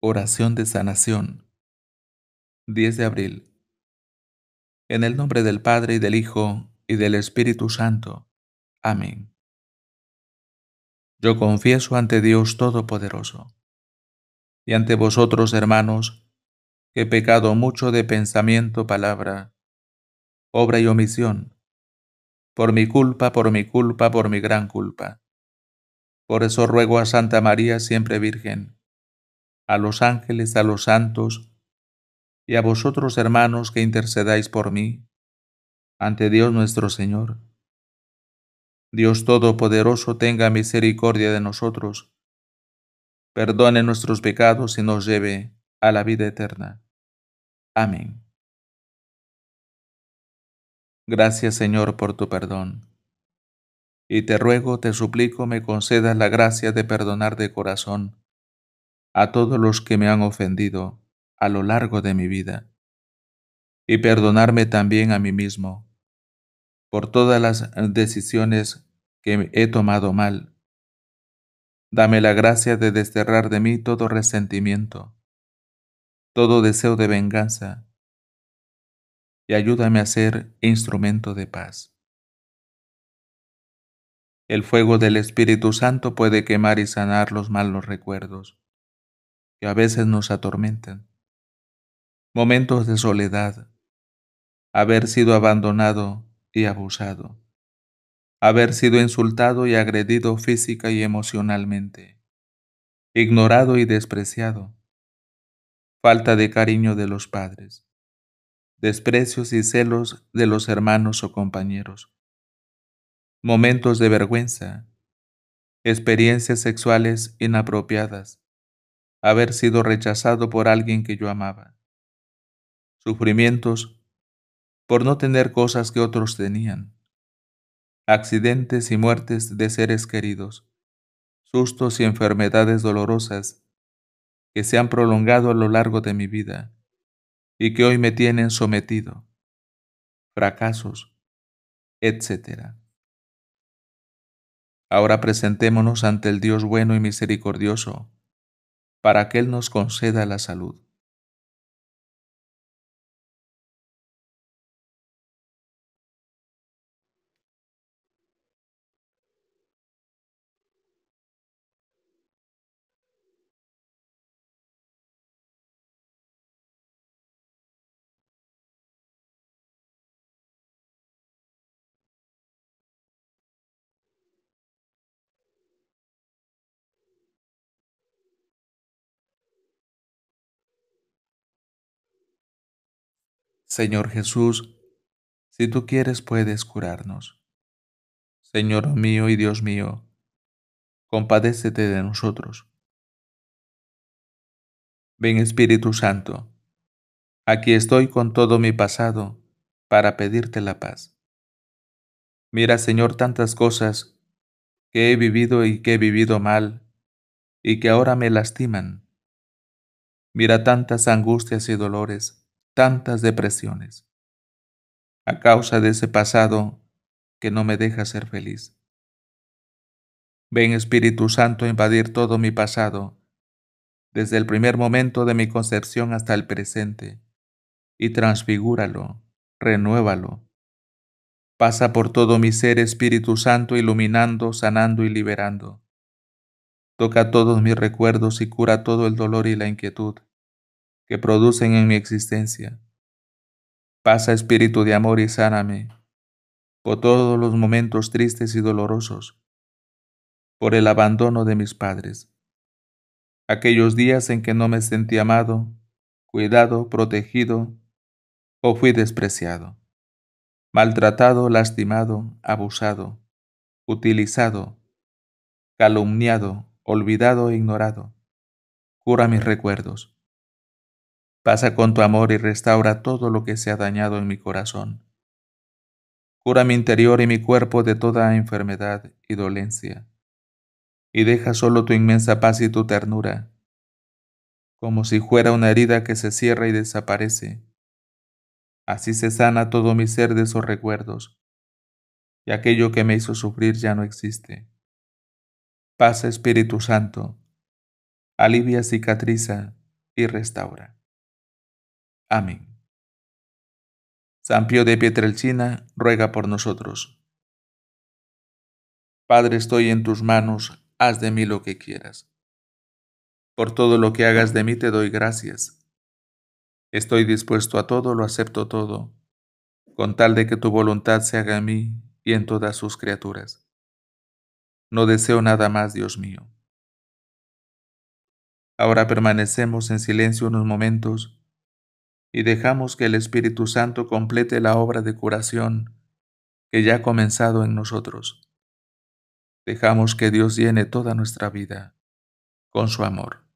Oración de sanación. 10 de abril. En el nombre del Padre y del Hijo y del Espíritu Santo. Amén. Yo confieso ante Dios Todopoderoso y ante vosotros, hermanos, que he pecado mucho de pensamiento, palabra, obra y omisión, por mi culpa, por mi culpa, por mi gran culpa. Por eso ruego a Santa María, siempre Virgen, a los ángeles, a los santos, y a vosotros hermanos que intercedáis por mí, ante Dios nuestro Señor. Dios Todopoderoso tenga misericordia de nosotros, perdone nuestros pecados y nos lleve a la vida eterna. Amén. Gracias Señor por tu perdón. Y te ruego, te suplico, me concedas la gracia de perdonar de corazón a todos los que me han ofendido a lo largo de mi vida, y perdonarme también a mí mismo por todas las decisiones que he tomado mal. Dame la gracia de desterrar de mí todo resentimiento, todo deseo de venganza, y ayúdame a ser instrumento de paz. El fuego del Espíritu Santo puede quemar y sanar los malos recuerdos, que a veces nos atormentan, momentos de soledad, haber sido abandonado y abusado, haber sido insultado y agredido física y emocionalmente, ignorado y despreciado, falta de cariño de los padres, desprecios y celos de los hermanos o compañeros, momentos de vergüenza, experiencias sexuales inapropiadas, haber sido rechazado por alguien que yo amaba. Sufrimientos por no tener cosas que otros tenían. Accidentes y muertes de seres queridos. Sustos y enfermedades dolorosas que se han prolongado a lo largo de mi vida y que hoy me tienen sometido. Fracasos, etc. Ahora presentémonos ante el Dios bueno y misericordioso para que Él nos conceda la salud. Señor Jesús, si tú quieres puedes curarnos. Señor mío y Dios mío, compadécete de nosotros. Ven Espíritu Santo, aquí estoy con todo mi pasado para pedirte la paz. Mira Señor tantas cosas que he vivido y que he vivido mal y que ahora me lastiman. Mira tantas angustias y dolores tantas depresiones a causa de ese pasado que no me deja ser feliz. Ven Espíritu Santo a invadir todo mi pasado, desde el primer momento de mi concepción hasta el presente, y transfigúralo, renuévalo. Pasa por todo mi ser Espíritu Santo iluminando, sanando y liberando. Toca todos mis recuerdos y cura todo el dolor y la inquietud que producen en mi existencia. Pasa espíritu de amor y sáname por todos los momentos tristes y dolorosos, por el abandono de mis padres. Aquellos días en que no me sentí amado, cuidado, protegido o fui despreciado, maltratado, lastimado, abusado, utilizado, calumniado, olvidado e ignorado. Cura mis recuerdos Pasa con tu amor y restaura todo lo que se ha dañado en mi corazón. Cura mi interior y mi cuerpo de toda enfermedad y dolencia. Y deja solo tu inmensa paz y tu ternura, como si fuera una herida que se cierra y desaparece. Así se sana todo mi ser de esos recuerdos, y aquello que me hizo sufrir ya no existe. Pasa Espíritu Santo, alivia, cicatriza y restaura. Amén. San Pío de Pietrelcina, ruega por nosotros. Padre, estoy en tus manos, haz de mí lo que quieras. Por todo lo que hagas de mí te doy gracias. Estoy dispuesto a todo, lo acepto todo, con tal de que tu voluntad se haga en mí y en todas sus criaturas. No deseo nada más, Dios mío. Ahora permanecemos en silencio unos momentos y dejamos que el Espíritu Santo complete la obra de curación que ya ha comenzado en nosotros. Dejamos que Dios llene toda nuestra vida con su amor.